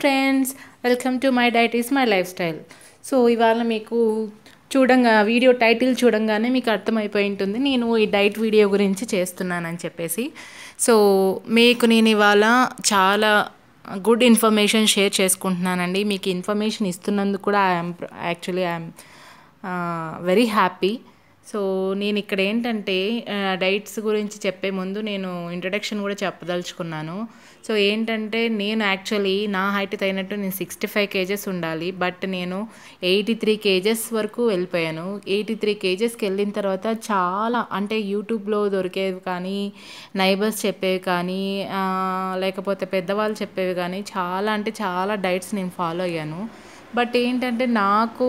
friends welcome to my diet is my lifestyle so ఇవాళ మీకు చూడంగా video title చూడంగానే మీకు అర్థమైపోయి ఉంటుంది నేను ఈ డైట్ వీడియో గురించి చేస్తున్నానని చెప్పేసి సో మీకు నేను ఇవాళ చాలా గుడ్ ఇన్ఫర్మేషన్ షేర్ చేసుకుంటున్నానండి మీకు ఇన్ఫర్మేషన్ ఇస్తున్నందుకు కూడా I'm actually I'm very happy so నేను ఇక్కడ ఏంటంటే డైట్స్ గురించి చెప్పే ముందు నేను ఇంట్రడక్షన్ కూడా చెప్పదలుచుకున్నాను సో ఏంటంటే నేను యాక్చువల్లీ నా హైట్ తగినట్టు నేను సిక్స్టీ ఫైవ్ కేజెస్ ఉండాలి బట్ నేను ఎయిటీ త్రీ కేజెస్ వరకు వెళ్ళిపోయాను ఎయిటీ త్రీ కేజెస్కి వెళ్ళిన తర్వాత చాలా అంటే యూట్యూబ్లో దొరికేవి కానీ నైబర్స్ చెప్పేవి కానీ లేకపోతే పెద్దవాళ్ళు చెప్పేవి కానీ చాలా అంటే చాలా డైట్స్ నేను ఫాలో అయ్యాను బట్ ఏంటంటే నాకు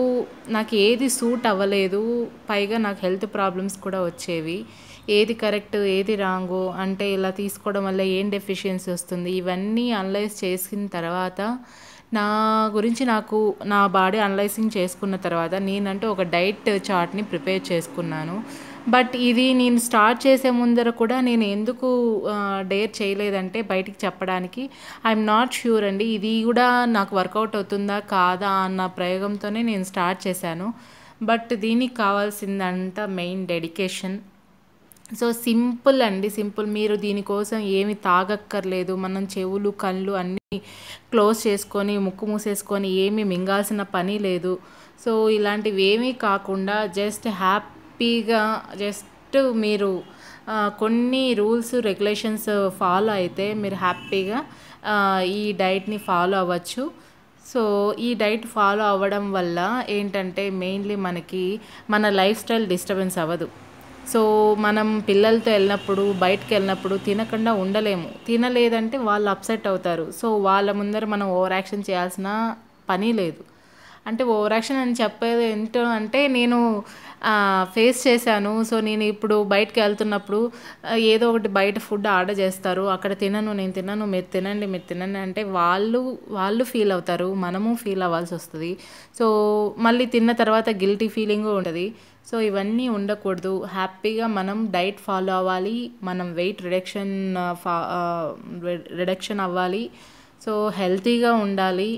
నాకు ఏది సూట్ అవ్వలేదు పైగా నాకు హెల్త్ ప్రాబ్లమ్స్ కూడా వచ్చేవి ఏది కరెక్ట్ ఏది రాంగు అంటే ఇలా తీసుకోవడం వల్ల ఏం డెఫిషియన్సీ వస్తుంది ఇవన్నీ అనలైజ్ చేసిన తర్వాత నా గురించి నాకు నా బాడీ అనలైజింగ్ చేసుకున్న తర్వాత నేనంటే ఒక డైట్ చార్ట్ని ప్రిపేర్ చేసుకున్నాను బట్ ఇది నేను స్టార్ట్ చేసే ముందర కూడా నేను ఎందుకు డేర్ చేయలేదంటే బయటికి చెప్పడానికి ఐఎమ్ నాట్ ష్యూర్ అండి ఇది కూడా నాకు వర్కౌట్ అవుతుందా కాదా అన్న ప్రయోగంతోనే నేను స్టార్ట్ చేశాను బట్ దీనికి కావాల్సిందంతా మెయిన్ డెడికేషన్ సో సింపుల్ అండి సింపుల్ మీరు దీనికోసం ఏమి తాగక్కర్లేదు మనం చెవులు కళ్ళు అన్నీ క్లోజ్ చేసుకొని ముక్కు మూసేసుకొని ఏమి మింగాల్సిన పని లేదు సో ఇలాంటివి ఏమీ కాకుండా జస్ట్ హ్యాపీగా జస్ట్ మీరు కొన్ని రూల్స్ రెగ్యులేషన్స్ ఫాలో అయితే మీరు హ్యాపీగా ఈ డైట్ని ఫాలో అవ్వచ్చు సో ఈ డైట్ ఫాలో అవ్వడం వల్ల ఏంటంటే మెయిన్లీ మనకి మన లైఫ్ స్టైల్ డిస్టర్బెన్స్ అవ్వదు సో మనం పిల్లలతో వెళ్ళినప్పుడు బయటకు వెళ్ళినప్పుడు తినకుండా ఉండలేము తినలేదంటే వాళ్ళు అప్సెట్ అవుతారు సో వాళ్ళ ముందర మనం ఓవర్ యాక్షన్ చేయాల్సిన పని లేదు అంటే ఓవర్ యాక్షన్ అని చెప్పేది ఏంటో అంటే నేను ఫేస్ చేశాను సో నేను ఇప్పుడు బయటకు వెళ్తున్నప్పుడు ఏదో ఒకటి బయట ఫుడ్ ఆర్డర్ చేస్తారు అక్కడ తినను నేను తినను మీరు తినండి మీరు తినండి అంటే వాళ్ళు వాళ్ళు ఫీల్ అవుతారు మనము ఫీల్ అవ్వాల్సి వస్తుంది సో మళ్ళీ తిన్న తర్వాత గిల్టీ ఫీలింగ్ ఉంటుంది సో ఇవన్నీ ఉండకూడదు హ్యాపీగా మనం డైట్ ఫాలో అవ్వాలి మనం వెయిట్ రిడక్షన్ ఫా రిడక్షన్ అవ్వాలి సో హెల్తీగా ఉండాలి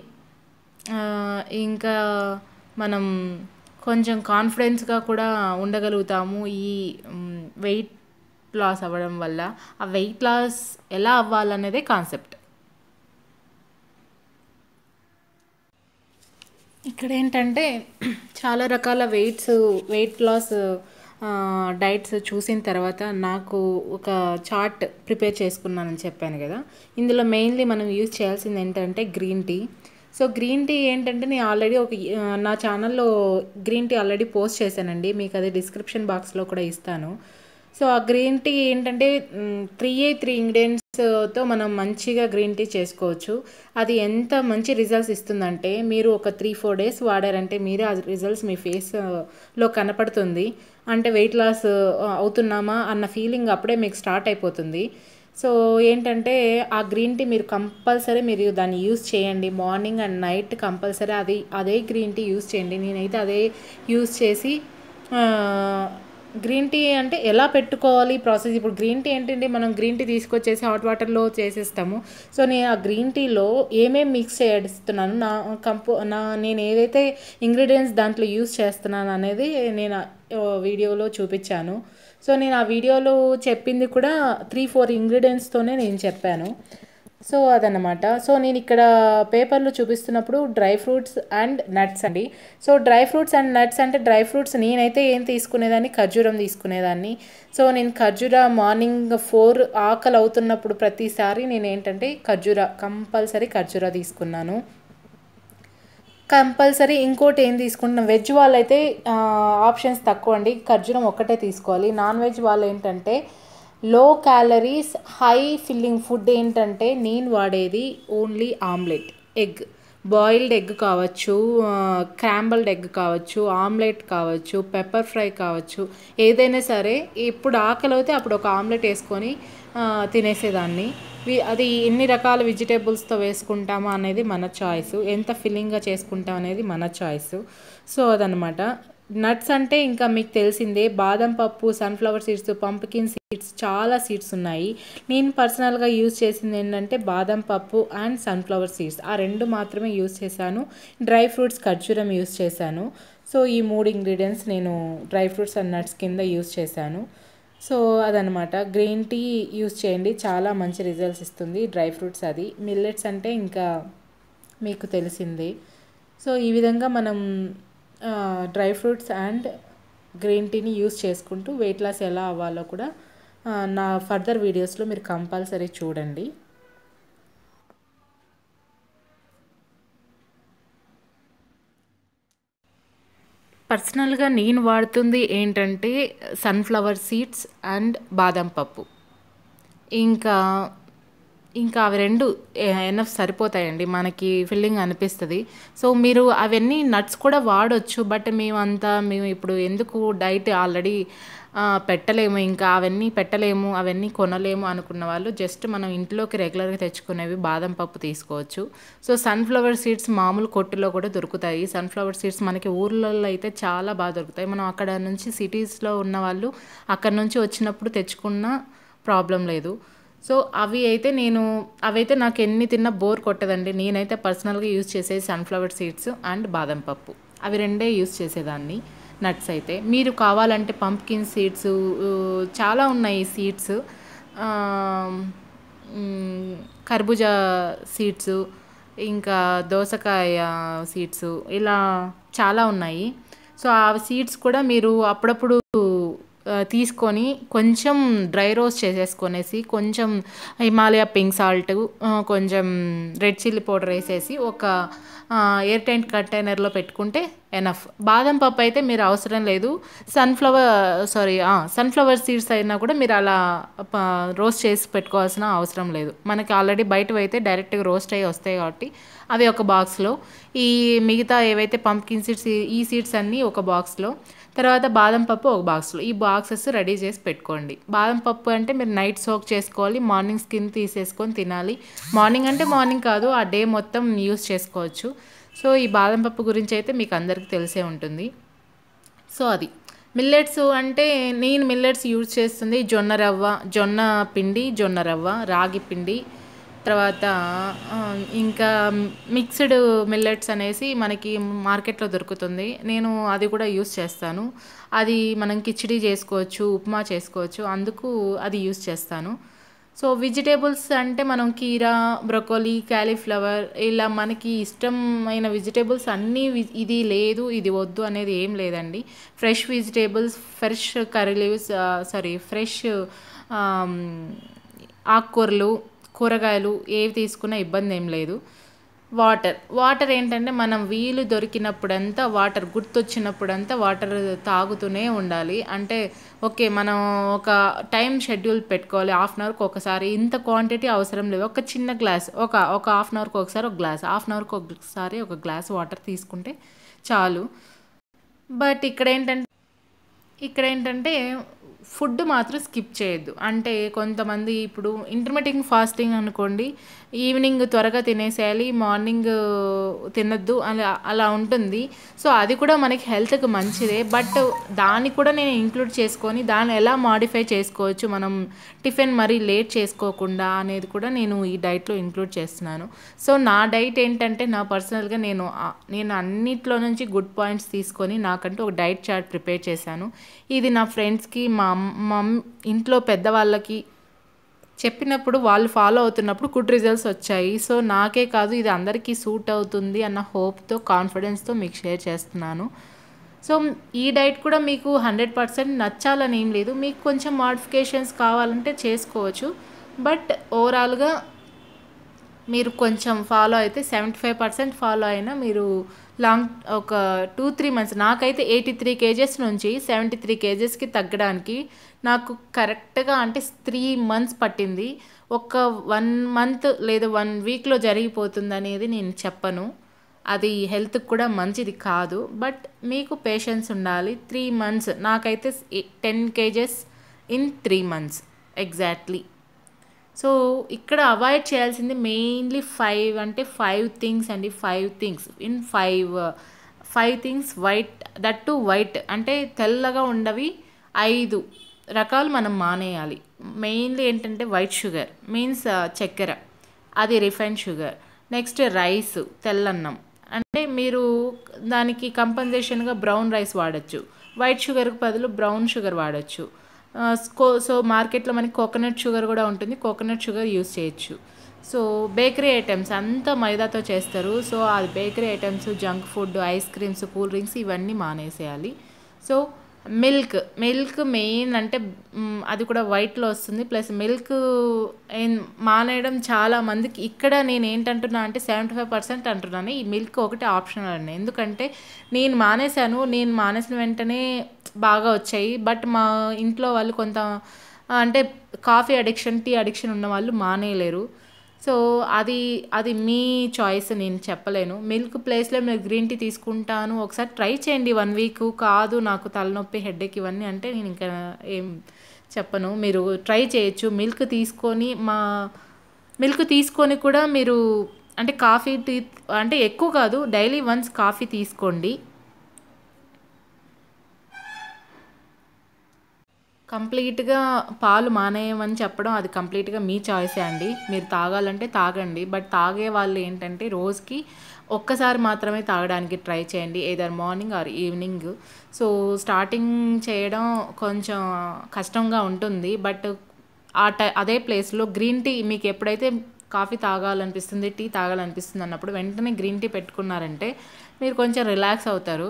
ఇంకా మనం కొంచెం కాన్ఫిడెన్స్గా కూడా ఉండగలుగుతాము ఈ వెయిట్ లాస్ అవ్వడం వల్ల ఆ వెయిట్ లాస్ ఎలా అవ్వాలనేదే కాన్సెప్ట్ ఇక్కడ ఏంటంటే చాలా రకాల వెయిట్స్ వెయిట్ లాస్ డైట్స్ చూసిన తర్వాత నాకు ఒక చార్ట్ ప్రిపేర్ చేసుకున్నానని చెప్పాను కదా ఇందులో మెయిన్లీ మనం యూజ్ చేయాల్సింది ఏంటంటే green tea so green tea ఏంటంటే నేను ఆల్రెడీ ఒక నా ఛానల్లో గ్రీన్ టీ ఆల్రెడీ పోస్ట్ చేశానండి మీకు అది డిస్క్రిప్షన్ బాక్స్లో కూడా ఇస్తాను సో ఆ గ్రీన్ టీ ఏంటంటే త్రీ ఏ త్రీ ఇంగ్రీడియంట్స్తో మనం మంచిగా గ్రీన్ టీ చేసుకోవచ్చు అది ఎంత మంచి రిజల్ట్స్ ఇస్తుందంటే మీరు ఒక త్రీ ఫోర్ డేస్ వాడారంటే మీరే ఆ రిజల్ట్స్ మీ ఫేస్లో కనపడుతుంది అంటే వెయిట్ లాస్ అవుతున్నామా అన్న ఫీలింగ్ అప్పుడే మీకు స్టార్ట్ అయిపోతుంది సో ఏంటంటే ఆ గ్రీన్ టీ మీరు కంపల్సరీ మీరు దాన్ని యూస్ చేయండి మార్నింగ్ అండ్ నైట్ కంపల్సరీ అది అదే గ్రీన్ టీ యూస్ చేయండి నేనైతే అదే యూస్ చేసి గ్రీన్ టీ అంటే ఎలా పెట్టుకోవాలి ప్రాసెస్ ఇప్పుడు గ్రీన్ టీ ఏంటంటే మనం గ్రీన్ టీ తీసుకొచ్చేసి హాట్ వాటర్లో చేసేస్తాము సో నేను ఆ గ్రీన్ టీలో ఏమేమి మిక్స్ చేస్తున్నాను నా కంపో నా నేను ఏదైతే ఇంగ్రీడియంట్స్ దాంట్లో యూస్ చేస్తున్నాను అనేది నేను వీడియోలో చూపించాను సో నేను ఆ వీడియోలో చెప్పింది కూడా త్రీ ఫోర్ ఇంగ్రీడియంట్స్తోనే నేను చెప్పాను సో అదనమాట సో నేను ఇక్కడ పేపర్లో చూపిస్తున్నప్పుడు డ్రై ఫ్రూట్స్ అండ్ నట్స్ అండి so dry fruits and nuts అంటే డ్రై ఫ్రూట్స్ నేనైతే ఏం తీసుకునేదాన్ని ఖర్జూరం తీసుకునేదాన్ని సో నేను ఖర్జూర మార్నింగ్ ఫోర్ ఆకలి అవుతున్నప్పుడు ప్రతిసారి నేను ఏంటంటే ఖర్జూర కంపల్సరీ ఖర్జూర తీసుకున్నాను కంపల్సరీ ఇంకోటి ఏం తీసుకుంటున్నాం వెజ్ వాళ్ళైతే ఆప్షన్స్ తక్కువ అండి ఖర్జూరం ఒక్కటే తీసుకోవాలి నాన్ వెజ్ వాళ్ళు ఏంటంటే లో క్యాలరీస్ హై ఫిల్లింగ్ ఫుడ్ ఏంటంటే నేను వాడేది only omelette egg boiled egg కావచ్చు క్రాంబల్డ్ ఎగ్ కావచ్చు ఆమ్లెట్ కావచ్చు పెప్పర్ ఫ్రై కావచ్చు ఏదైనా సరే ఇప్పుడు ఆకలి అయితే అప్పుడు ఒక ఆమ్లెట్ వేసుకొని తినేసేదాన్ని అది ఎన్ని రకాల వెజిటేబుల్స్తో వేసుకుంటామా అనేది మన చాయిస్ ఎంత ఫిల్లింగ్గా చేసుకుంటాం అనేది మన చాయిస్ సో అదనమాట నట్స్ అంటే ఇంకా మీకు తెలిసిందే బాదం పప్పు సన్ఫ్లవర్ సీడ్స్ పంపకిన్ సీడ్స్ చాలా సీడ్స్ ఉన్నాయి నేను పర్సనల్గా యూజ్ చేసింది ఏంటంటే బాదం పప్పు అండ్ సన్ఫ్లవర్ సీడ్స్ ఆ రెండు మాత్రమే యూజ్ చేశాను డ్రై ఫ్రూట్స్ ఖర్జూరం యూజ్ చేశాను సో ఈ మూడు ఇంగ్రీడియంట్స్ నేను డ్రై ఫ్రూట్స్ అండ్ నట్స్ కింద యూజ్ చేశాను సో అదనమాట గ్రీన్ టీ యూస్ చేయండి చాలా మంచి రిజల్ట్స్ ఇస్తుంది డ్రై ఫ్రూట్స్ అది మిల్లెట్స్ అంటే ఇంకా మీకు తెలిసింది సో ఈ విధంగా మనం డ్రై ఫ్రూట్స్ అండ్ గ్రీన్ టీని యూస్ చేసుకుంటూ వెయిట్ లాస్ ఎలా అవ్వాలో కూడా నా ఫర్దర్ వీడియోస్లో మీరు కంపల్సరీ చూడండి పర్సనల్గా నేను వాడుతుంది ఏంటంటే సన్ఫ్లవర్ సీడ్స్ అండ్ బాదం పప్పు ఇంకా ఇంకా అవి రెండు ఎనఫ్ సరిపోతాయండి మనకి ఫిల్లింగ్ అనిపిస్తుంది సో మీరు అవన్నీ నట్స్ కూడా వాడొచ్చు బట్ మేమంతా మేము ఇప్పుడు ఎందుకు డైట్ ఆల్రెడీ పెట్టలేము ఇంకా అవన్నీ పెట్టలేము అవన్నీ కొనలేము అనుకున్న వాళ్ళు జస్ట్ మనం ఇంట్లోకి రెగ్యులర్గా తెచ్చుకునేవి బాదం పప్పు తీసుకోవచ్చు సో సన్ఫ్లవర్ సీడ్స్ మామూలు కొట్టులో కూడా దొరుకుతాయి సన్ఫ్లవర్ సీడ్స్ మనకి ఊర్లలో అయితే చాలా బాగా దొరుకుతాయి మనం అక్కడ నుంచి సిటీస్లో ఉన్న వాళ్ళు అక్కడ నుంచి వచ్చినప్పుడు తెచ్చుకున్న ప్రాబ్లం లేదు సో అవి అయితే నేను అవైతే నాకు ఎన్ని తిన్నా బోర్ కొట్టదండి నేనైతే పర్సనల్గా యూజ్ చేసేది సన్ఫ్లవర్ సీడ్స్ అండ్ బాదం పప్పు అవి రెండే యూజ్ చేసేదాన్ని నట్స్ అయితే మీరు కావాలంటే పంప్కిన్ సీడ్స్ చాలా ఉన్నాయి సీడ్స్ కర్బూజా సీడ్స్ ఇంకా దోసకాయ సీడ్స్ ఇలా చాలా ఉన్నాయి సో ఆ సీడ్స్ కూడా మీరు అప్పుడప్పుడు తీసుకొని కొంచెం డ్రై రోస్ట్ చేసేసుకొనేసి కొంచెం హిమాలయ పింక్ సాల్ట్ కొంచెం రెడ్ చిల్లీ పౌడర్ వేసేసి ఒక ఎయిర్ టైట్ కంటైనర్లో పెట్టుకుంటే ఎనఫ్ బాదం పప్పు అయితే మీరు అవసరం లేదు సన్ఫ్లవర్ సారీ సన్ఫ్లవర్ సీడ్స్ అయినా కూడా మీరు అలా రోస్ట్ చేసి పెట్టుకోవాల్సిన అవసరం లేదు మనకి ఆల్రెడీ బయటవి అయితే డైరెక్ట్గా రోస్ట్ అయ్యి వస్తాయి కాబట్టి అవి ఒక బాక్స్లో ఈ మిగతా ఏవైతే పంప్కిన్ సీడ్స్ ఈ సీడ్స్ అన్నీ ఒక బాక్స్లో తర్వాత బాదం పప్పు ఒక బాక్స్లో ఈ బాక్సెస్ రెడీ చేసి పెట్టుకోండి బాదం పప్పు అంటే మీరు నైట్ సోక్ చేసుకోవాలి మార్నింగ్ స్కిన్ తీసేసుకొని తినాలి మార్నింగ్ అంటే మార్నింగ్ కాదు ఆ డే మొత్తం యూస్ చేసుకోవచ్చు సో ఈ బాదం పప్పు గురించి అయితే మీకు అందరికీ తెలిసే ఉంటుంది సో అది మిల్లెట్స్ అంటే నేను మిల్లెట్స్ యూజ్ చేస్తుంది జొన్న రవ్వ జొన్న పిండి జొన్న రవ్వ రాగి పిండి తర్వాత ఇంకా మిక్స్డ్ మిల్లెట్స్ అనేసి మనకి మార్కెట్లో దొరుకుతుంది నేను అది కూడా యూస్ చేస్తాను అది మనం కిచిడి చేసుకోవచ్చు ఉప్మా చేసుకోవచ్చు అందుకు అది యూస్ చేస్తాను సో వెజిటేబుల్స్ అంటే మనం కీరా బ్రొకోలీ క్యాలీఫ్లవర్ ఇలా మనకి ఇష్టమైన వెజిటేబుల్స్ అన్నీ ఇది లేదు ఇది వద్దు అనేది ఏం లేదండి fresh vegetables fresh curry leaves sorry fresh ఆకుకూరలు కూరగాయలు ఏవి తీసుకున్నా ఇబ్బంది ఏం లేదు వాటర్ వాటర్ ఏంటంటే మనం వీలు దొరికినప్పుడంతా వాటర్ గుర్తొచ్చినప్పుడంతా వాటర్ తాగుతూనే ఉండాలి అంటే ఓకే మనం ఒక టైం షెడ్యూల్ పెట్టుకోవాలి హాఫ్ అన్ అవర్కి ఒకసారి ఇంత క్వాంటిటీ అవసరం లేదు ఒక చిన్న గ్లాస్ ఒక ఒక హాఫ్ అన్ అవర్కి ఒకసారి ఒక గ్లాస్ హాఫ్ అన్ అవర్కి ఒకసారి ఒక గ్లాస్ వాటర్ తీసుకుంటే చాలు బట్ ఇక్కడ ఏంటంటే ఇక్కడ ఏంటంటే ఫుడ్ మాత్రం స్కిప్ చేయొద్దు అంటే కొంతమంది ఇప్పుడు ఇంటర్మీడియట్ ఫాస్టింగ్ అనుకోండి ఈవినింగ్ త్వరగా తినేసేయాలి మార్నింగ్ తినద్దు అలా అలా ఉంటుంది సో అది కూడా మనకి హెల్త్కి మంచిదే బట్ దాన్ని కూడా నేను ఇంక్లూడ్ చేసుకొని దాన్ని ఎలా మాడిఫై చేసుకోవచ్చు మనం టిఫిన్ మరీ లేట్ చేసుకోకుండా అనేది కూడా నేను ఈ డైట్లో ఇంక్లూడ్ చేస్తున్నాను సో నా డైట్ ఏంటంటే నా పర్సనల్గా నేను నేను అన్నిట్లో నుంచి గుడ్ పాయింట్స్ తీసుకొని నాకంటూ ఒక డైట్ చార్ట్ ప్రిపేర్ చేశాను ఇది నా ఫ్రెండ్స్కి మా మమ్ ఇంట్లో పెద్దవాళ్ళకి చెప్పినప్పుడు వాళ్ళు ఫాలో అవుతున్నప్పుడు గుడ్ రిజల్ట్స్ వచ్చాయి సో నాకే కాదు ఇది అందరికీ సూట్ అవుతుంది అన్న హోప్తో కాన్ఫిడెన్స్తో మీకు షేర్ చేస్తున్నాను సో ఈ డైట్ కూడా మీకు హండ్రెడ్ పర్సెంట్ నచ్చాలని ఏం లేదు మీకు కొంచెం మాడిఫికేషన్స్ కావాలంటే చేసుకోవచ్చు బట్ ఓవరాల్గా మీరు కొంచెం ఫాలో అయితే సెవెంటీ ఫైవ్ పర్సెంట్ ఫాలో అయినా మీరు లాంగ్ ఒక టూ త్రీ మంత్స్ నాకైతే ఎయిటీ త్రీ కేజెస్ నుంచి సెవెంటీ త్రీ కేజెస్కి తగ్గడానికి నాకు కరెక్ట్గా అంటే త్రీ మంత్స్ పట్టింది ఒక వన్ మంత్ లేదా వన్ వీక్లో జరిగిపోతుంది అనేది నేను చెప్పను అది హెల్త్కి కూడా మంచిది కాదు బట్ మీకు పేషెన్స్ ఉండాలి త్రీ మంత్స్ నాకైతే ten kgs in three months exactly so ఇక్కడ అవాయిడ్ చేయాల్సింది మెయిన్లీ ఫైవ్ అంటే ఫైవ్ థింగ్స్ అండి five things in five five things white that to white అంటే తెల్లగా ఉండవి ఐదు రకాలు మనం మానేయాలి మెయిన్లీ ఏంటంటే వైట్ షుగర్ మీన్స్ చక్కెర అది రిఫైన్ షుగర్ నెక్స్ట్ రైస్ తెల్లన్నం అంటే మీరు దానికి కంపన్సేషన్గా బ్రౌన్ రైస్ వాడచ్చు వైట్ షుగర్కి బదులు బ్రౌన్ షుగర్ వాడచ్చు స్కో సో మార్కెట్లో మనకి కోకోనట్ షుగర్ కూడా ఉంటుంది కోకోనట్ షుగర్ యూజ్ చేయొచ్చు సో బేకరీ ఐటమ్స్ అంతా మైదాతో చేస్తారు సో ఆ bakery items junk food ice creams cool drinks ఇవన్నీ మానేసేయాలి సో మిల్క్ మిల్క్ మెయిన్ అంటే అది కూడా వైట్లో వస్తుంది ప్లస్ మిల్క్ మానేయడం చాలా మందికి ఇక్కడ నేను ఏంటంటున్నా అంటే సెవెంటీ ఫైవ్ పర్సెంట్ అంటున్నాను ఈ మిల్క్ ఒకటి ఆప్షనల్ అండి ఎందుకంటే నేను మానేశాను నేను మానేసిన వెంటనే బాగా వచ్చాయి బట్ మా ఇంట్లో వాళ్ళు కొంత అంటే కాఫీ అడిక్షన్ టీ అడిక్షన్ ఉన్న వాళ్ళు మానేయలేరు సో అది అది మీ చాయిస్ నేను చెప్పలేను మిల్క్ ప్లేస్లో మీరు గ్రీన్ టీ తీసుకుంటాను ఒకసారి ట్రై చేయండి వన్ వీక్ కాదు నాకు తలనొప్పి హెడ్ఏక్ ఇవన్నీ అంటే నేను ఇంకా ఏం చెప్పను మీరు ట్రై చేయొచ్చు మిల్క్ తీసుకొని మా మిల్క్ తీసుకొని కూడా మీరు అంటే కాఫీ టీ అంటే ఎక్కువ కాదు డైలీ వన్స్ కాఫీ తీసుకోండి కంప్లీట్గా పాలు మానేయమని చెప్పడం అది కంప్లీట్గా మీ చాయిసే అండి మీరు తాగాలంటే తాగండి బట్ తాగే వాళ్ళు ఏంటంటే రోజుకి ఒక్కసారి మాత్రమే తాగడానికి ట్రై చేయండి either morning or evening so starting చేయడం కొంచెం కష్టంగా ఉంటుంది బట్ ఆ టై అదే ప్లేస్లో గ్రీన్ టీ మీకు ఎప్పుడైతే కాఫీ తాగాలనిపిస్తుంది టీ తాగాలనిపిస్తుంది అన్నప్పుడు వెంటనే గ్రీన్ టీ పెట్టుకున్నారంటే మీరు కొంచెం రిలాక్స్ అవుతారు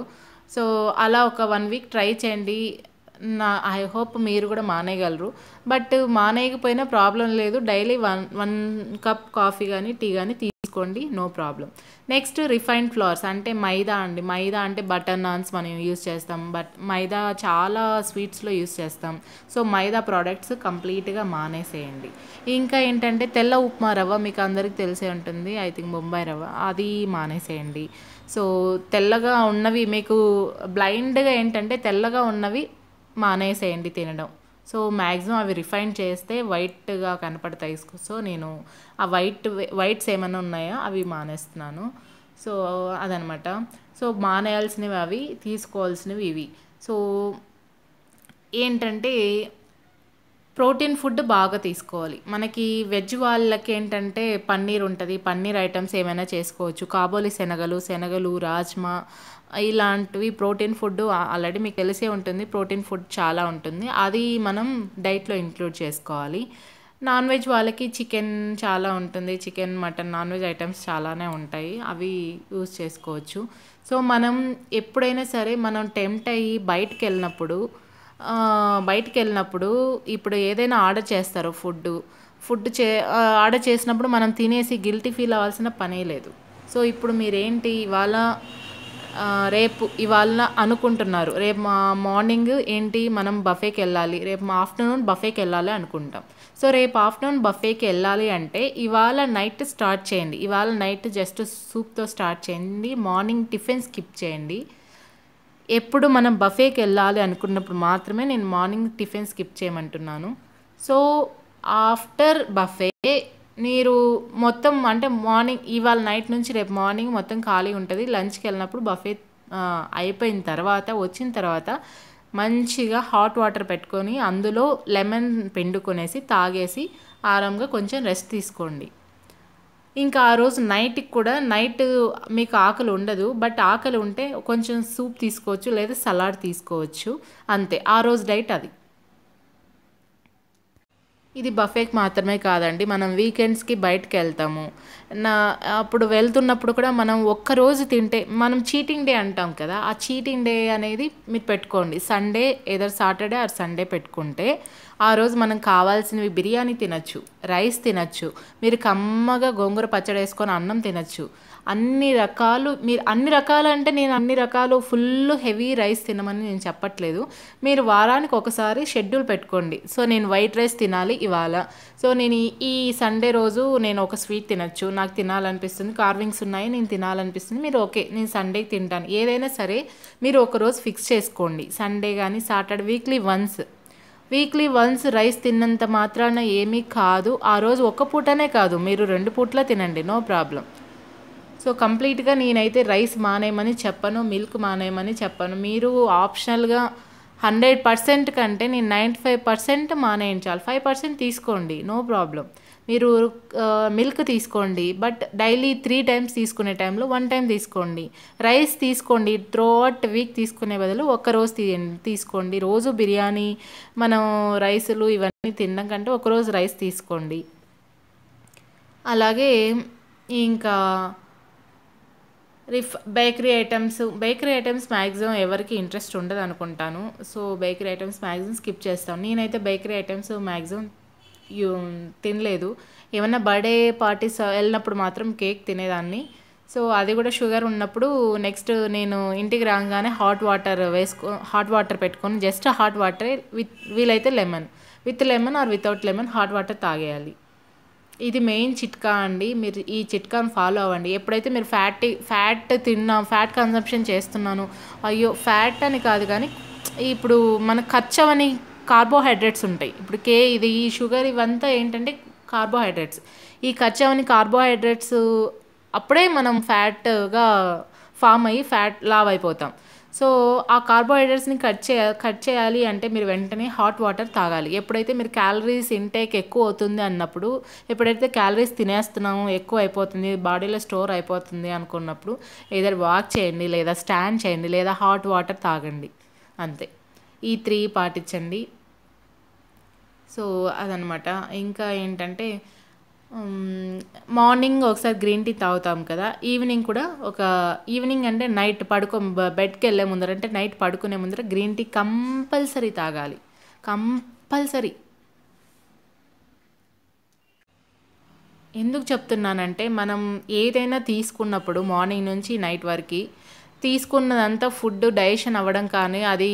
సో అలా ఒక వన్ వీక్ ట్రై చేయండి నా ఐ హోప్ మీరు కూడా మానేయగలరు బట్ మానేయకపోయినా ప్రాబ్లం లేదు daily one one cup coffee కానీ టీ కానీ తీసుకోండి no problem next refined flours అంటే మైదా అండి మైదా అంటే బటర్ నాన్స్ మనం యూస్ చేస్తాం బట్ మైదా చాలా స్వీట్స్లో యూస్ చేస్తాం సో మైదా ప్రోడక్ట్స్ కంప్లీట్గా మానేసేయండి ఇంకా ఏంటంటే తెల్ల ఉప్మా రవ్వ మీకు అందరికీ తెలిసే ఉంటుంది ఐ థింక్ బొంబాయి రవ్వ అది మానేసేయండి సో తెల్లగా ఉన్నవి మీకు బ్లైండ్గా ఏంటంటే తెల్లగా ఉన్నవి మానేసేయండి తినడం సో మ్యాక్సిమం అవి రిఫైన్ చేస్తే వైట్గా కనపడతాయి సో నేను ఆ వైట్ వైట్స్ ఏమైనా ఉన్నాయో అవి మానేస్తున్నాను సో అదనమాట సో మానేయాల్సినవి అవి తీసుకోవాల్సినవి ఇవి సో ఏంటంటే ప్రోటీన్ ఫుడ్ బాగా తీసుకోవాలి మనకి వెజ్ వాళ్ళకి ఏంటంటే పన్నీర్ ఉంటుంది పన్నీర్ ఐటమ్స్ ఏమైనా చేసుకోవచ్చు కాబోలి శనగలు శనగలు రాజ్మా ఇలాంటివి ప్రోటీన్ ఫుడ్ ఆల్రెడీ మీకు తెలిసే ఉంటుంది ప్రోటీన్ ఫుడ్ చాలా ఉంటుంది అది మనం డైట్లో ఇంక్లూడ్ చేసుకోవాలి నాన్ వెజ్ వాళ్ళకి చికెన్ చాలా ఉంటుంది chicken mutton non veg items చాలానే ఉంటాయి అవి యూస్ చేసుకోవచ్చు సో మనం ఎప్పుడైనా సరే మనం టెంప్ట్ అయ్యి బయటకు వెళ్ళినప్పుడు బయటికి వెళ్ళినప్పుడు ఇప్పుడు ఏదైనా ఆర్డర్ చేస్తారు ఫుడ్ ఫుడ్ చే ఆర్డర్ చేసినప్పుడు మనం తినేసి గిల్టీ ఫీల్ అవ్వాల్సిన పనే లేదు సో ఇప్పుడు మీరేంటి ఇవాళ రేపు ఇవాళ అనుకుంటున్నారు రేపు మా మార్నింగ్ ఏంటి మనం బఫేకి వెళ్ళాలి రేపు మా ఆఫ్టర్నూన్ బఫేకి వెళ్ళాలి అనుకుంటాం సో రేపు ఆఫ్టర్నూన్ బఫేకి వెళ్ళాలి అంటే ఇవాళ నైట్ స్టార్ట్ చేయండి ఇవాళ నైట్ జస్ట్ సూప్తో స్టార్ట్ చేయండి మార్నింగ్ టిఫిన్ స్కిప్ చేయండి ఎప్పుడు మనం బఫేకి వెళ్ళాలి అనుకున్నప్పుడు మాత్రమే నేను మార్నింగ్ టిఫిన్ స్కిప్ చేయమంటున్నాను సో ఆఫ్టర్ బఫే మీరు మొత్తం అంటే మార్నింగ్ ఇవాళ నైట్ నుంచి రేపు మార్నింగ్ మొత్తం ఖాళీ ఉంటుంది లంచ్కి వెళ్ళినప్పుడు బఫే అయిపోయిన తర్వాత వచ్చిన తర్వాత మంచిగా హాట్ వాటర్ పెట్టుకొని అందులో లెమన్ పిండుకొనేసి తాగేసి ఆరాంగా కొంచెం రెస్ట్ తీసుకోండి ఇంకా ఆ రోజు నైట్కి కూడా నైట్ మీకు ఆకలి ఉండదు బట్ ఆకలి ఉంటే కొంచెం సూప్ తీసుకోవచ్చు లేదా సలాడ్ తీసుకోవచ్చు అంతే ఆ రోజు డైట్ అది ఇది బఫేకి మాత్రమే కాదండి మనం వీకెండ్స్కి బయటకు వెళ్తాము నా అప్పుడు వెళ్తున్నప్పుడు కూడా మనం ఒక్కరోజు తింటే మనం చీటింగ్ డే అంటాం కదా ఆ చీటింగ్ డే అనేది మీరు పెట్టుకోండి సండే ఏదో సాటర్డే ఆర్ సండే పెట్టుకుంటే ఆ రోజు మనం కావాల్సినవి బిర్యానీ తినచ్చు రైస్ తినచ్చు మీరు కమ్మగా గోంగూర పచ్చడి వేసుకొని అన్నం తినచ్చు అన్ని రకాలు మీరు అన్ని రకాలంటే నేను అన్ని రకాలు ఫుల్ హెవీ రైస్ తినమని నేను చెప్పట్లేదు మీరు వారానికి ఒకసారి షెడ్యూల్ పెట్టుకోండి సో నేను వైట్ రైస్ తినాలి ఇవాళ సో నేను ఈ సండే రోజు నేను ఒక స్వీట్ తినచ్చు నాకు తినాలనిపిస్తుంది కార్వింగ్స్ ఉన్నాయి నేను తినాలనిపిస్తుంది మీరు ఓకే నేను సండే తింటాను ఏదైనా సరే మీరు ఒకరోజు ఫిక్స్ చేసుకోండి సండే కానీ Saturday weekly once weekly once rice తిన్నంత మాత్రాన ఏమీ కాదు ఆ రోజు ఒక్క పూటనే కాదు మీరు రెండు పూట్ల తినండి నో ప్రాబ్లం సో కంప్లీట్గా నేనైతే రైస్ మానేయమని చెప్పను మిల్క్ మానేయమని చెప్పను మీరు ఆప్షనల్గా హండ్రెడ్ పర్సెంట్ కంటే నేను నైంటీ ఫైవ్ పర్సెంట్ మానేయించాలి ఫైవ్ పర్సెంట్ తీసుకోండి నో ప్రాబ్లం మీరు మిల్క్ తీసుకోండి బట్ డైలీ త్రీ టైమ్స్ తీసుకునే టైంలో వన్ టైం తీసుకోండి రైస్ తీసుకోండి త్రో అట్ వీక్ తీసుకునే బదులు ఒక్కరోజు తీ తీసుకోండి రోజు బిర్యానీ మనం రైసులు ఇవన్నీ తినడం కంటే ఒకరోజు రైస్ తీసుకోండి అలాగే ఇంకా రిఫ్ bakery items bakery items maximum ఎవరికి ఇంట్రెస్ట్ ఉండదు అనుకుంటాను so bakery items maximum skip చేస్తాను నేనైతే బేకరీ ఐటమ్స్ మ్యాక్సిమం తినలేదు ఏమన్నా బర్త్డే పార్టీస్ వెళ్ళినప్పుడు మాత్రం కేక్ తినేదాన్ని సో అది కూడా షుగర్ ఉన్నప్పుడు నెక్స్ట్ నేను ఇంటికి రాగానే హాట్ వాటర్ వేసుకో హాట్ వాటర్ పెట్టుకొని జస్ట్ హాట్ వాటర్ విత్ వీలైతే lemon with lemon or without lemon hot water తాగేయాలి ఇది మెయిన్ చిట్కా అండి మీరు ఈ చిట్కాను ఫాలో అవ్వండి ఎప్పుడైతే మీరు ఫ్యాట్ ఫ్యాట్ తిన్నా ఫ్యాట్ కన్సంప్షన్ చేస్తున్నాను అయ్యో ఫ్యాట్ అని కాదు కానీ ఇప్పుడు మన ఖర్చవని కార్బోహైడ్రేట్స్ ఉంటాయి ఇప్పుడు కే ఇది ఈ షుగర్ ఇవంతా ఏంటంటే కార్బోహైడ్రేట్స్ ఈ ఖర్చవని కార్బోహైడ్రేట్స్ అప్పుడే మనం ఫ్యాట్గా ఫామ్ అయ్యి ఫ్యాట్ లావ్ అయిపోతాం సో ఆ కార్బోహైడ్రేట్స్ని కట్ చేయ కట్ చేయాలి అంటే మీరు వెంటనే హాట్ వాటర్ తాగాలి ఎప్పుడైతే మీరు క్యాలరీస్ ఇంటేక్ ఎక్కువ అవుతుంది అన్నప్పుడు ఎప్పుడైతే క్యాలరీస్ తినేస్తున్నాము ఎక్కువ అయిపోతుంది బాడీలో స్టోర్ అయిపోతుంది అనుకున్నప్పుడు ఏదైనా వాక్ చేయండి లేదా స్టాండ్ చేయండి లేదా హాట్ వాటర్ తాగండి అంతే ఈ త్రీ పాటించండి సో అదనమాట ఇంకా ఏంటంటే మార్నింగ్ ఒకసారి గ్రీన్ టీ తాగుతాం కదా ఈవినింగ్ కూడా ఒక ఈవినింగ్ అంటే నైట్ పడుకో బెడ్కి వెళ్ళే ముందర అంటే నైట్ పడుకునే ముందర గ్రీన్ టీ కంపల్సరీ తాగాలి కంపల్సరీ ఎందుకు చెప్తున్నానంటే మనం ఏదైనా తీసుకున్నప్పుడు మార్నింగ్ నుంచి నైట్ వరకు తీసుకున్నదంతా ఫుడ్ డైజెషన్ అవ్వడం కానీ అది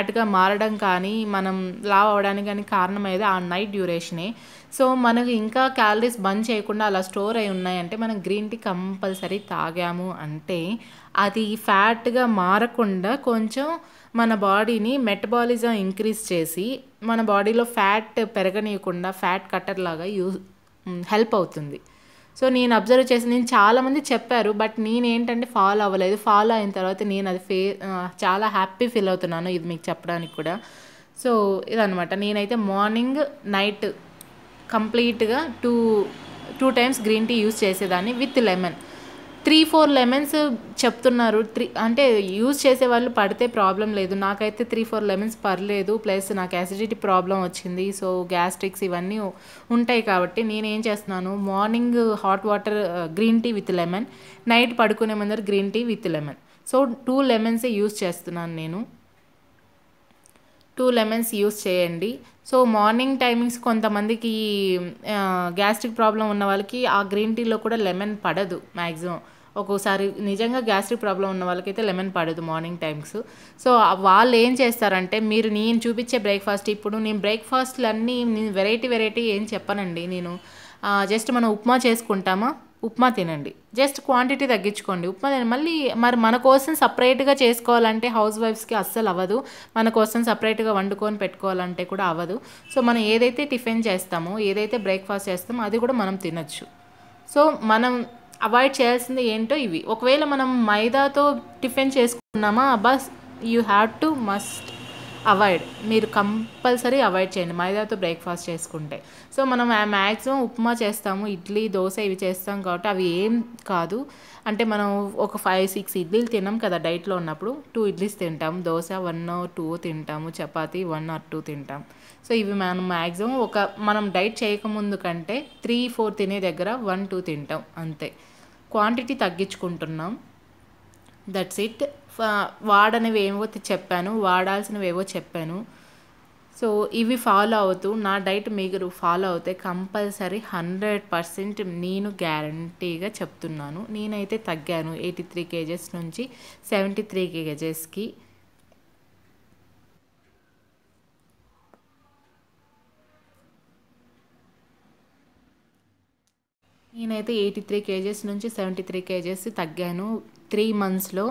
ఫ్యాట్గా మారడం కానీ మనం లావ్ అవ్వడానికి కానీ కారణం అయితే ఆ నైట్ డ్యూరేషనే సో మనకు ఇంకా క్యాలరీస్ బంద్ చేయకుండా అలా స్టోర్ అయి ఉన్నాయంటే మనం గ్రీన్ టీ కంపల్సరీ తాగాము అంటే అది ఫ్యాట్గా మారకుండా కొంచెం మన బాడీని మెటబాలిజం ఇంక్రీజ్ చేసి మన బాడీలో ఫ్యాట్ పెరగనీయకుండా ఫ్యాట్ కట్టర్లాగా యూ హెల్ప్ అవుతుంది సో నేను అబ్జర్వ్ చేసి నేను చాలామంది చెప్పారు బట్ నేనేంటంటే ఫాలో అవ్వలేదు ఫాలో అయిన తర్వాత నేను అది ఫే చాలా హ్యాపీ ఫీల్ అవుతున్నాను ఇది మీకు చెప్పడానికి కూడా సో ఇదనమాట నేనైతే మార్నింగ్ నైట్ కంప్లీట్గా two two times green tea use చేసేదాన్ని with lemon three four lemons చెప్తున్నారు త్రీ అంటే యూజ్ చేసే వాళ్ళు పడితే ప్రాబ్లం లేదు నాకైతే త్రీ ఫోర్ లెమన్స్ పర్లేదు ప్లస్ నాకు యాసిడిటీ ప్రాబ్లం వచ్చింది సో గ్యాస్ట్రిక్స్ ఇవన్నీ ఉంటాయి కాబట్టి నేను ఏం చేస్తున్నాను morning hot water green tea with lemon night పడుకునే ముందర green tea with lemon so two lemons use చేస్తున్నాను నేను టూ లెమన్స్ యూస్ చేయండి సో మార్నింగ్ టైమింగ్స్ కొంతమందికి గ్యాస్ట్రిక్ ప్రాబ్లం ఉన్న వాళ్ళకి ఆ గ్రీన్ టీలో కూడా లెమన్ పడదు మ్యాక్సిమం ఒక్కోసారి నిజంగా గ్యాస్ట్రిక్ ప్రాబ్లం ఉన్న వాళ్ళకైతే లెమన్ పడదు మార్నింగ్ టైమ్స్ సో వాళ్ళు ఏం చేస్తారంటే మీరు నేను చూపించే బ్రేక్ఫాస్ట్ ఇప్పుడు నేను బ్రేక్ఫాస్ట్లు అన్నీ నేను వెరైటీ వెరైటీ ఏం చెప్పనండి నేను జస్ట్ మనం ఉప్మా చేసుకుంటామా ఉప్మా తినండి జస్ట్ క్వాంటిటీ తగ్గించుకోండి ఉప్మా మళ్ళీ మరి మన కోసం సపరేట్గా చేసుకోవాలంటే హౌస్ వైఫ్స్కి అస్సలు అవ్వదు మన కోసం సపరేట్గా వండుకొని పెట్టుకోవాలంటే కూడా అవ్వదు సో మనం ఏదైతే టిఫిన్ చేస్తామో ఏదైతే బ్రేక్ఫాస్ట్ చేస్తామో అది కూడా మనం తినచ్చు సో మనం అవాయిడ్ చేయాల్సింది ఏంటో ఇవి ఒకవేళ మనం మైదాతో టిఫిన్ చేసుకున్నామా బస్ you have to must avoid మీరు కంపల్సరీ అవాయిడ్ చేయండి మైదాతో బ్రేక్ఫాస్ట్ చేసుకుంటే సో మనం మ్యాక్సిమం ఉప్మా చేస్తాము ఇడ్లీ దోశ ఇవి చేస్తాం కాబట్టి అవి ఏం కాదు అంటే మనం ఒక ఫైవ్ సిక్స్ ఇడ్లీలు తినాం కదా డైట్లో ఉన్నప్పుడు టూ ఇడ్లీస్ తింటాం దోశ వన్ ఆర్ టూ తింటాము చపాతి వన్ ఆర్ టూ తింటాం సో ఇవి మనం మ్యాక్సిమం ఒక మనం డైట్ చేయకముందు కంటే త్రీ ఫోర్ తినే దగ్గర వన్ టూ తింటాం అంతే క్వాంటిటీ తగ్గించుకుంటున్నాం దట్స్ ఇట్ వాడనివి ఏవో చెప్పాను వాడాల్సినవి ఏవో చెప్పాను సో ఇవి ఫాలో అవుతూ నా డైట్ మీరు ఫాలో అవుతే కంపల్సరీ హండ్రెడ్ పర్సెంట్ నేను గ్యారంటీగా చెప్తున్నాను నేనైతే తగ్గాను ఎయిటీ త్రీ కేజెస్ నుంచి సెవెంటీ త్రీ కేజెస్కి నేనైతే ఎయిటీ త్రీ కేజెస్ నుంచి సెవెంటీ త్రీ కేజెస్ తగ్గాను త్రీ మంత్స్లో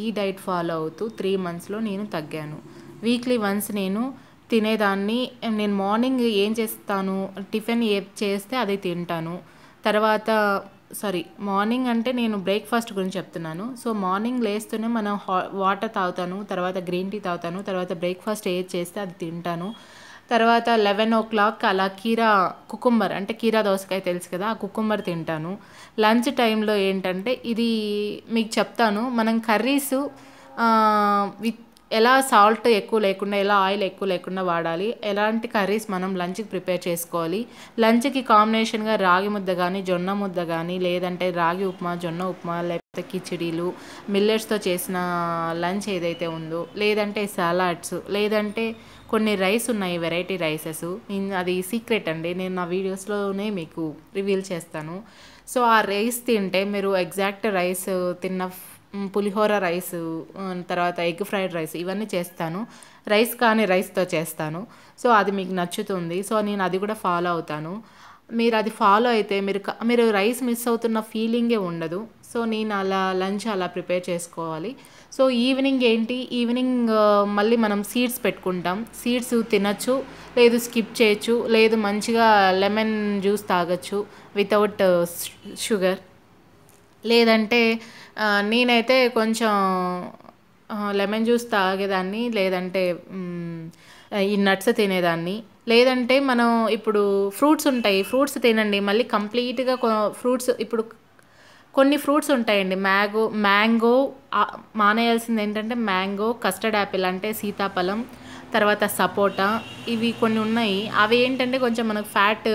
ఈ డైట్ ఫాలో అవుతూ త్రీ మంత్స్లో నేను తగ్గాను వీక్లీ వన్స్ నేను తినేదాన్ని నేను మార్నింగ్ ఏం చేస్తాను టిఫిన్ ఏ చేస్తే అది తింటాను తర్వాత సారీ మార్నింగ్ అంటే నేను బ్రేక్ఫాస్ట్ గురించి చెప్తున్నాను సో మార్నింగ్ లేస్తూనే మనం వాటర్ తాగుతాను తర్వాత గ్రీన్ టీ తాగుతాను తర్వాత బ్రేక్ఫాస్ట్ ఏది చేస్తే అది తింటాను తర్వాత లెవెన్ ఓ క్లాక్ అలా కీరా కుకుంబర్ అంటే కీరా దోసకాయ తెలుసు కదా ఆ కుకుంబర్ తింటాను లంచ్ టైంలో ఏంటంటే ఇది మీకు చెప్తాను మనం కర్రీస్ విత్ ఎలా సాల్ట్ ఎక్కువ లేకుండా ఎలా ఆయిల్ ఎక్కువ లేకుండా వాడాలి ఎలాంటి కర్రీస్ మనం లంచ్కి ప్రిపేర్ చేసుకోవాలి లంచ్కి కాంబినేషన్గా రాగి ముద్ద కానీ జొన్న ముద్ద కానీ లేదంటే రాగి ఉప్మా జొన్న ఉప్మా లేకపోతే కిచిడీలు మిల్లెట్స్తో చేసిన లంచ్ ఏదైతే ఉందో లేదంటే సలాడ్స్ లేదంటే కొన్ని రైస్ ఉన్నాయి వెరైటీ రైసెస్ అది సీక్రెట్ అండి నేను నా వీడియోస్లోనే మీకు రివీల్ చేస్తాను సో ఆ రైస్ తింటే మీరు ఎగ్జాక్ట్ రైస్ తిన్న పులిహోర రైస్ తర్వాత ఎగ్ ఫ్రైడ్ రైస్ ఇవన్నీ చేస్తాను రైస్ కానీ రైస్తో చేస్తాను సో అది మీకు నచ్చుతుంది సో నేను అది కూడా ఫాలో అవుతాను మీరు అది ఫాలో అయితే మీరు మీరు రైస్ మిస్ అవుతున్న ఫీలింగే ఉండదు సో నేను అలా లంచ్ అలా ప్రిపేర్ చేసుకోవాలి సో ఈవినింగ్ ఏంటి ఈవినింగ్ మళ్ళీ మనం సీడ్స్ పెట్టుకుంటాం సీడ్స్ తినచ్చు లేదు స్కిప్ చేయొచ్చు లేదు మంచిగా లెమన్ జ్యూస్ తాగొచ్చు వితౌట్ షుగర్ లేదంటే నేనైతే కొంచెం లెమన్ జ్యూస్ తాగేదాన్ని లేదంటే ఈ నట్స్ తినేదాన్ని లేదంటే మనం ఇప్పుడు ఫ్రూట్స్ ఉంటాయి ఫ్రూట్స్ తినండి మళ్ళీ కంప్లీట్గా ఫ్రూట్స్ ఇప్పుడు కొన్ని ఫ్రూట్స్ ఉంటాయండి మ్యాంగో మ్యాంగో మానేయాల్సింది ఏంటంటే మ్యాంగో కస్టర్డ్ యాపిల్ అంటే సీతాఫలం తర్వాత సపోటా ఇవి కొన్ని ఉన్నాయి అవి ఏంటంటే కొంచెం మనకు ఫ్యాట్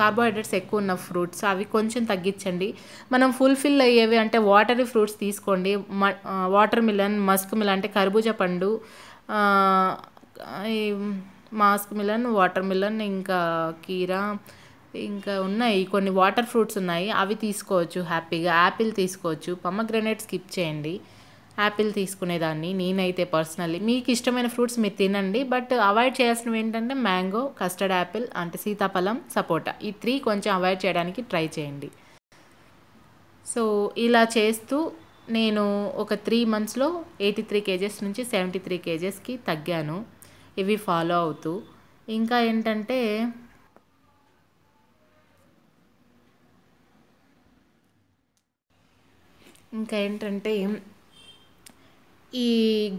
కార్బోహైడ్రేట్స్ ఎక్కువ ఉన్న ఫ్రూట్స్ అవి కొంచెం తగ్గించండి మనం ఫుల్ఫిల్ అయ్యేవి అంటే వాటరీ ఫ్రూట్స్ తీసుకోండి వాటర్ మిలన్ మస్క్ మిలన్ అంటే కర్బూజా పండు మాస్క్ మిలన్ వాటర్ మిలన్ ఇంకా కీరా ఇంకా ఉన్నాయి కొన్ని వాటర్ ఫ్రూట్స్ ఉన్నాయి అవి తీసుకోవచ్చు హ్యాపీగా యాపిల్ తీసుకోవచ్చు పమ్మగ్రెనేట్ స్కిప్ చేయండి యాపిల్ తీసుకునేదాన్ని నేనైతే పర్సనల్లీ మీకు ఇష్టమైన ఫ్రూట్స్ మీరు తినండి బట్ అవాయిడ్ చేయాల్సినవి ఏంటంటే మ్యాంగో కస్టర్డ్ యాపిల్ అంటే సీతాఫలం సపోటా ఈ త్రీ కొంచెం అవాయిడ్ చేయడానికి ట్రై చేయండి సో ఇలా చేస్తూ నేను ఒక త్రీ మంత్స్లో ఎయిటీ త్రీ కేజెస్ నుంచి సెవెంటీ త్రీ కేజెస్కి తగ్గాను ఇవి ఫాలో అవుతూ ఇంకా ఏంటంటే ఇంకా ఏంటంటే ఈ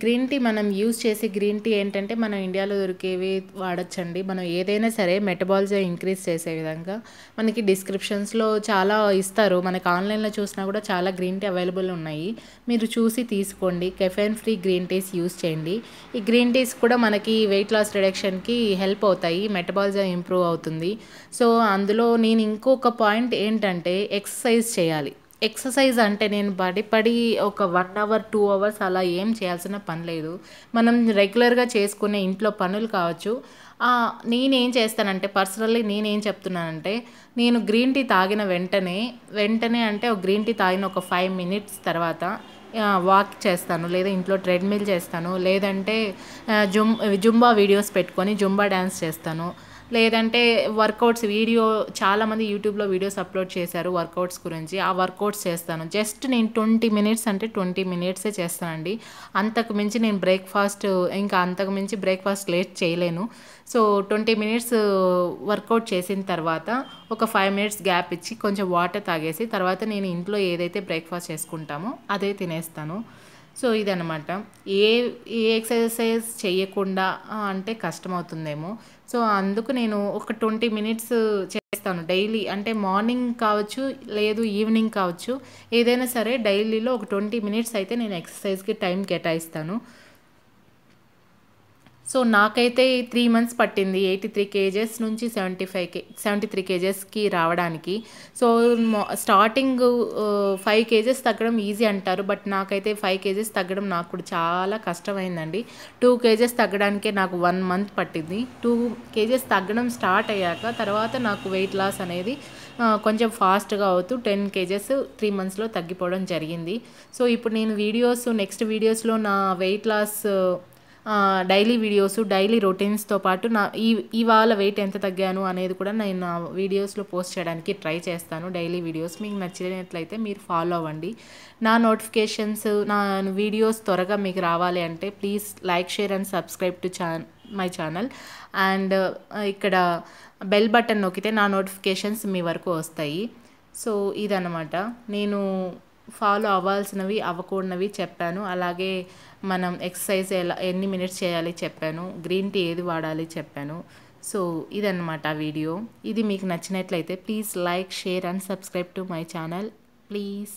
గ్రీన్ టీ మనం యూజ్ చేసే గ్రీన్ టీ ఏంటంటే మనం ఇండియాలో దొరికేవి వాడచ్చండి మనం ఏదైనా సరే మెటబాలిజం ఇంక్రీజ్ చేసే విధంగా మనకి డిస్క్రిప్షన్స్లో చాలా ఇస్తారు మనకి ఆన్లైన్లో చూసినా కూడా చాలా గ్రీన్ టీ అవైలబుల్ ఉన్నాయి మీరు చూసి తీసుకోండి caffeine free green teas use చేయండి ఈ గ్రీన్ టీస్ కూడా మనకి వెయిట్ లాస్ రిడక్షన్కి హెల్ప్ అవుతాయి మెటబాలిజం ఇంప్రూవ్ అవుతుంది సో అందులో నేను ఇంకొక పాయింట్ ఏంటంటే ఎక్సర్సైజ్ చేయాలి ఎక్సర్సైజ్ అంటే నేను పడి పడి ఒక వన్ అవర్ టూ అవర్స్ అలా ఏం చేయాల్సిన పని లేదు మనం రెగ్యులర్గా చేసుకునే ఇంట్లో పనులు కావచ్చు నేనేం చేస్తానంటే పర్సనల్లీ నేనేం చెప్తున్నానంటే నేను గ్రీన్ టీ తాగిన వెంటనే వెంటనే అంటే ఒక గ్రీన్ టీ తాగిన ఒక ఫైవ్ మినిట్స్ తర్వాత వాక్ చేస్తాను లేదా ఇంట్లో ట్రెడ్మిల్ చేస్తాను లేదంటే జుమ్ జుంబా వీడియోస్ పెట్టుకొని జుంబా డ్యాన్స్ చేస్తాను లేదంటే వర్కౌట్స్ వీడియో చాలామంది యూట్యూబ్లో వీడియోస్ అప్లోడ్ చేశారు వర్కౌట్స్ గురించి ఆ వర్కౌట్స్ చేస్తాను జస్ట్ నేను ట్వంటీ మినిట్స్ అంటే ట్వంటీ మినిట్సే చేస్తానండి అంతకు మించి నేను బ్రేక్ఫాస్ట్ ఇంకా అంతకు మించి బ్రేక్ఫాస్ట్ లేట్ చేయలేను సో ట్వంటీ మినిట్స్ వర్కౌట్ చేసిన తర్వాత ఒక ఫైవ్ మినిట్స్ గ్యాప్ ఇచ్చి కొంచెం వాటర్ తాగేసి తర్వాత నేను ఇంట్లో ఏదైతే బ్రేక్ఫాస్ట్ చేసుకుంటామో అదే తినేస్తాను సో ఇదనమాట ఏ ఏ ఎక్సర్సైజ్ చేయకుండా అంటే కష్టమవుతుందేమో సో అందుకు నేను ఒక ట్వంటీ మినిట్స్ చేస్తాను డైలీ అంటే మార్నింగ్ కావచ్చు లేదు ఈవినింగ్ కావచ్చు ఏదైనా సరే డైలీలో ఒక ట్వంటీ మినిట్స్ అయితే నేను ఎక్సర్సైజ్కి టైం కేటాయిస్తాను సో నాకైతే త్రీ మంత్స్ పట్టింది ఎయిటీ త్రీ కేజెస్ నుంచి seventy five K seventy three కేజెస్కి రావడానికి సో స్టార్టింగ్ ఫైవ్ కేజెస్ తగ్గడం ఈజీ అంటారు బట్ నాకైతే ఫైవ్ కేజెస్ తగ్గడం నాకు కూడా చాలా కష్టమైందండి టూ కేజెస్ తగ్గడానికే నాకు వన్ మంత్ పట్టింది టూ కేజెస్ తగ్గడం స్టార్ట్ అయ్యాక తర్వాత నాకు వెయిట్ లాస్ అనేది కొంచెం ఫాస్ట్గా అవుతూ టెన్ కేజెస్ త్రీ మంత్స్లో తగ్గిపోవడం జరిగింది సో ఇప్పుడు నేను వీడియోస్ నెక్స్ట్ వీడియోస్లో నా weight loss daily videos daily రొటీన్స్తో పాటు నా ఈ ఇవాళ వెయిట్ ఎంత తగ్గాను అనేది కూడా నేను నా వీడియోస్లో పోస్ట్ చేయడానికి ట్రై చేస్తాను డైలీ వీడియోస్ మీకు నచ్చినట్లయితే మీరు ఫాలో అవ్వండి నా నోటిఫికేషన్స్ నా వీడియోస్ త్వరగా మీకు రావాలి అంటే please like share and subscribe to ఛాన్ మై ఛానల్ అండ్ ఇక్కడ బెల్ బటన్ నొక్కితే నా నోటిఫికేషన్స్ మీ వరకు వస్తాయి సో ఇదనమాట నేను ఫాలో అవ్వాల్సినవి అవ్వకూడనవి చెప్పాను అలాగే మనం ఎక్సర్సైజ్ ఎలా ఎన్ని మినిట్స్ చేయాలి చెప్పాను గ్రీన్ టీ ఏది వాడాలి చెప్పాను సో ఇదన్నమాట వీడియో ఇది మీకు నచ్చినట్లయితే please like share and subscribe to my channel please